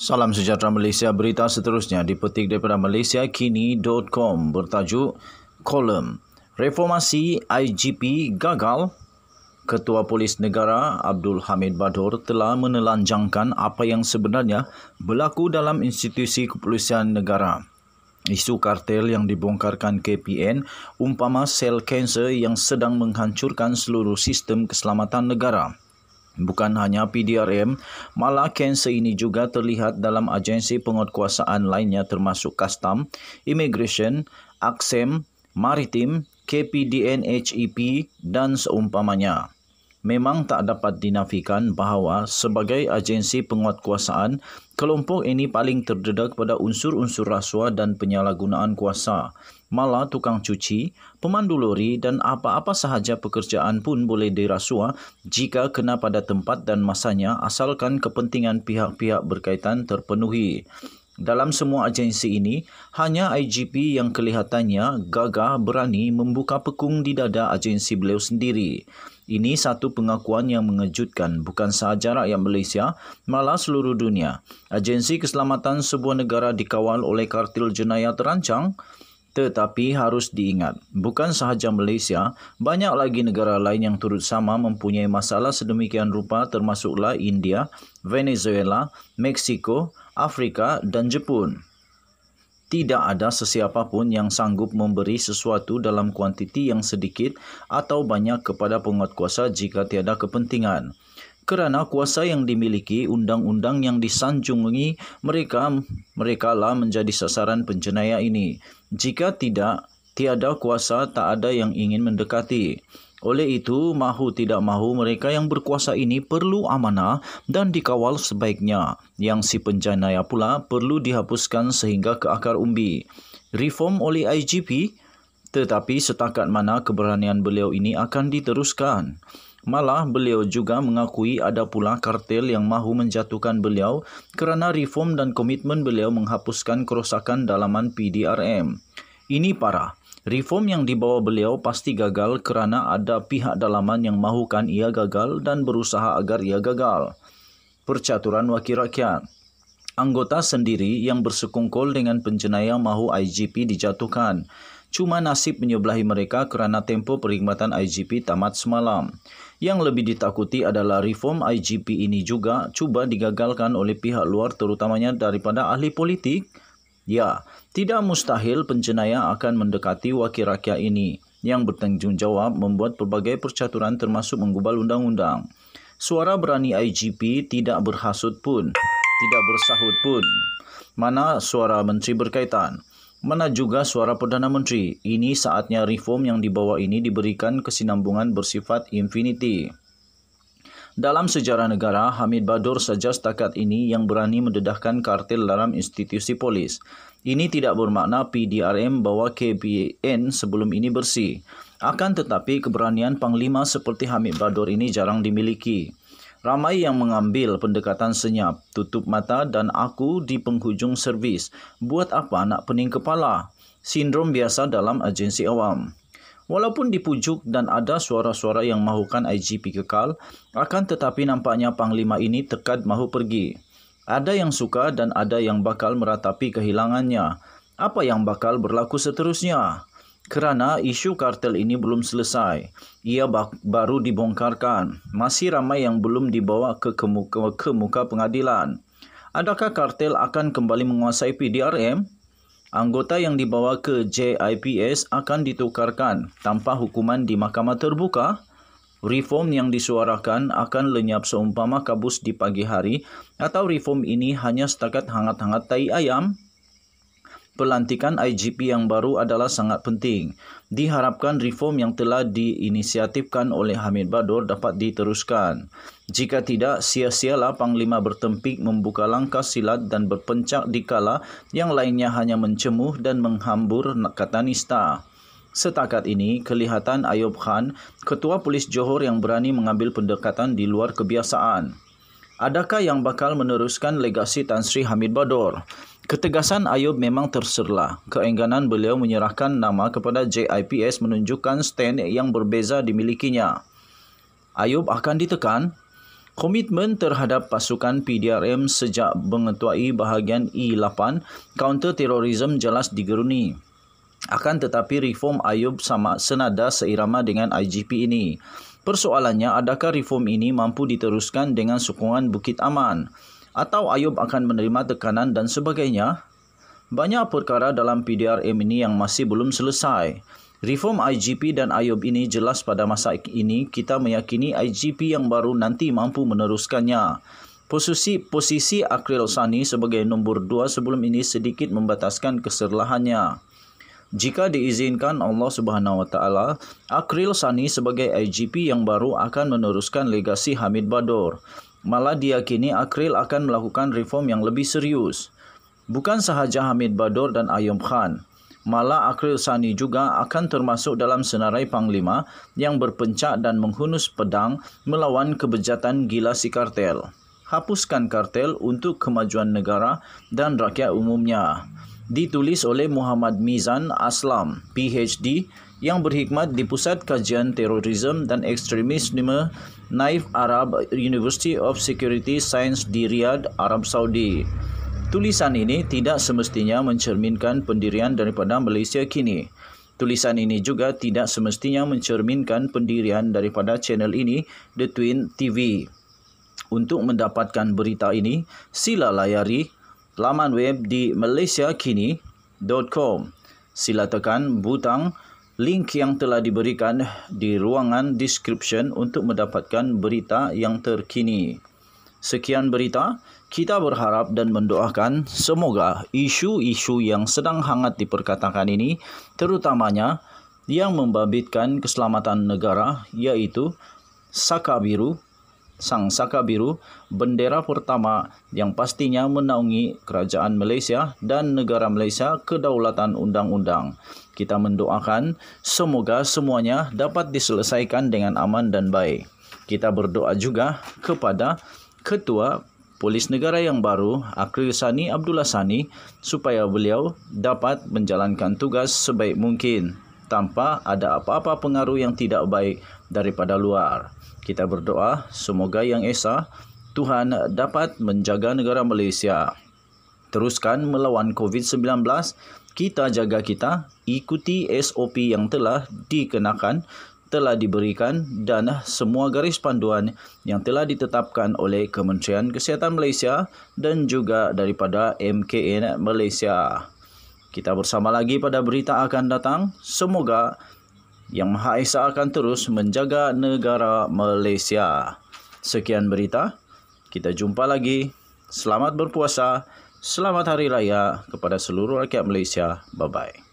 Salam sejahtera Malaysia. Berita seterusnya dipetik daripada malaysiakini.com bertajuk kolom Reformasi IGP gagal. Ketua Polis Negara Abdul Hamid Badur telah menelanjangkan apa yang sebenarnya berlaku dalam institusi kepolisian negara. Isu kartel yang dibongkarkan KPN umpama sel kanser yang sedang menghancurkan seluruh sistem keselamatan negara. Bukan hanya PDRM, malah kanser ini juga terlihat dalam agensi penguatkuasaan lainnya termasuk Custom, Immigration, Aksem, Maritim, KPDNHEP e dan seumpamanya memang tak dapat dinafikan bahawa sebagai agensi penguatkuasaan, kelompok ini paling terdedah kepada unsur-unsur rasuah dan penyalahgunaan kuasa. Malah tukang cuci, pemandu lori dan apa-apa sahaja pekerjaan pun boleh dirasuah jika kena pada tempat dan masanya asalkan kepentingan pihak-pihak berkaitan terpenuhi. Dalam semua agensi ini, hanya IGP yang kelihatannya gagah berani membuka pekung di dada agensi beliau sendiri. Ini satu pengakuan yang mengejutkan bukan sahaja rakyat Malaysia, malah seluruh dunia. Agensi keselamatan sebuah negara dikawal oleh kartil jenayah terancang tetapi harus diingat, bukan sahaja Malaysia, banyak lagi negara lain yang turut sama mempunyai masalah sedemikian rupa termasuklah India, Venezuela, Mexico, Afrika dan Jepun tidak ada sesiapa pun yang sanggup memberi sesuatu dalam kuantiti yang sedikit atau banyak kepada penguat kuasa jika tiada kepentingan. Kerana kuasa yang dimiliki undang-undang yang disanjungi mereka, merekalah menjadi sasaran penjenayah ini. Jika tidak, tiada kuasa tak ada yang ingin mendekati. Oleh itu, mahu tidak mahu mereka yang berkuasa ini perlu amanah dan dikawal sebaiknya. Yang si penjanaya pula perlu dihapuskan sehingga ke akar umbi. Reform oleh IGP tetapi setakat mana keberanian beliau ini akan diteruskan. Malah beliau juga mengakui ada pula kartel yang mahu menjatuhkan beliau kerana reform dan komitmen beliau menghapuskan kerosakan dalaman PDRM. Ini parah. Reform yang dibawa beliau pasti gagal kerana ada pihak dalaman yang mahukan ia gagal dan berusaha agar ia gagal. Percaturan Wakil Rakyat Anggota sendiri yang bersekongkol dengan penjenayah mahu IGP dijatuhkan. Cuma nasib menyebelahi mereka kerana tempo perkhidmatan IGP tamat semalam. Yang lebih ditakuti adalah reform IGP ini juga cuba digagalkan oleh pihak luar terutamanya daripada ahli politik. Ya, tidak mustahil penjenayah akan mendekati wakil rakyat ini yang bertanggungjawab membuat pelbagai percaturan termasuk menggubal undang-undang. Suara berani IGP tidak berhasut pun, tidak bersahut pun. Mana suara menteri berkaitan? Mana juga suara Perdana Menteri? Ini saatnya reform yang dibawa ini diberikan kesinambungan bersifat infinity. Dalam sejarah negara, Hamid Badur saja setakat ini yang berani mendedahkan kartel dalam institusi polis. Ini tidak bermakna PDRM bawa KPN sebelum ini bersih. Akan tetapi keberanian panglima seperti Hamid Badur ini jarang dimiliki. Ramai yang mengambil pendekatan senyap, tutup mata dan aku di penghujung servis. Buat apa nak pening kepala? Sindrom biasa dalam agensi awam. Walaupun dipujuk dan ada suara-suara yang mahukan IGP kekal, akan tetapi nampaknya Panglima ini tekad mahu pergi. Ada yang suka dan ada yang bakal meratapi kehilangannya. Apa yang bakal berlaku seterusnya? Kerana isu kartel ini belum selesai. Ia baru dibongkarkan. Masih ramai yang belum dibawa ke, kemuka, ke muka pengadilan. Adakah kartel akan kembali menguasai PDRM? Anggota yang dibawa ke JIPS akan ditukarkan tanpa hukuman di mahkamah terbuka. Reform yang disuarakan akan lenyap seumpama kabus di pagi hari atau reform ini hanya setakat hangat-hangat tai ayam pelantikan IGP yang baru adalah sangat penting. Diharapkan reform yang telah diinisiatifkan oleh Hamid Badur dapat diteruskan. Jika tidak, sia-sialah Panglima bertempik membuka langkah silat dan berpencak di kala yang lainnya hanya mencemuh dan menghambur kata nista. Setakat ini, kelihatan Ayub Khan, ketua polis Johor yang berani mengambil pendekatan di luar kebiasaan. Adakah yang bakal meneruskan legasi Tan Sri Hamid Badur? Ketegasan Ayub memang terserlah. Keengganan beliau menyerahkan nama kepada JIPS menunjukkan stand yang berbeza dimilikinya. Ayub akan ditekan. Komitmen terhadap pasukan PDRM sejak mengetuai bahagian E8, counter terorisme jelas digeruni. Akan tetapi reform Ayub sama senada seirama dengan IGP ini. Persoalannya adakah reform ini mampu diteruskan dengan sokongan Bukit Aman? atau Ayub akan menerima tekanan dan sebagainya? Banyak perkara dalam PDRM ini yang masih belum selesai. Reform IGP dan Ayub ini jelas pada masa ini kita meyakini IGP yang baru nanti mampu meneruskannya. Posisi posisi Akril Sani sebagai nombor dua sebelum ini sedikit membataskan keserlahannya. Jika diizinkan Allah Subhanahu Wa Taala, Akril Sani sebagai IGP yang baru akan meneruskan legasi Hamid Badur malah diyakini Akril akan melakukan reform yang lebih serius. Bukan sahaja Hamid Badur dan Ayom Khan, malah Akril Sani juga akan termasuk dalam senarai Panglima yang berpencak dan menghunus pedang melawan kebejatan gila si kartel. Hapuskan kartel untuk kemajuan negara dan rakyat umumnya. Ditulis oleh Muhammad Mizan Aslam, PhD, yang berhikmat di Pusat Kajian Terorisme dan Ekstremisme Naif Arab University of Security Science di Riyadh, Arab Saudi. Tulisan ini tidak semestinya mencerminkan pendirian daripada Malaysia kini. Tulisan ini juga tidak semestinya mencerminkan pendirian daripada channel ini, The Twin TV. Untuk mendapatkan berita ini, sila layari laman web di malaysiakini.com. Sila tekan butang link yang telah diberikan di ruangan description untuk mendapatkan berita yang terkini. Sekian berita, kita berharap dan mendoakan semoga isu-isu yang sedang hangat diperkatakan ini, terutamanya yang membabitkan keselamatan negara yaitu Saka Biru, Sang Saka Biru, bendera pertama yang pastinya menaungi kerajaan Malaysia dan negara Malaysia kedaulatan undang-undang kita mendoakan semoga semuanya dapat diselesaikan dengan aman dan baik. Kita berdoa juga kepada Ketua Polis Negara yang baru, Akhil Sani Abdullah Sani, supaya beliau dapat menjalankan tugas sebaik mungkin tanpa ada apa-apa pengaruh yang tidak baik daripada luar. Kita berdoa semoga Yang Esa, Tuhan dapat menjaga negara Malaysia. Teruskan melawan COVID-19 kita jaga kita, ikuti SOP yang telah dikenakan, telah diberikan dan semua garis panduan yang telah ditetapkan oleh Kementerian Kesihatan Malaysia dan juga daripada MKN Malaysia. Kita bersama lagi pada berita akan datang. Semoga Yang Maha Esa akan terus menjaga negara Malaysia. Sekian berita. Kita jumpa lagi. Selamat berpuasa. Selamat Hari Raya kepada seluruh rakyat Malaysia. Bye-bye.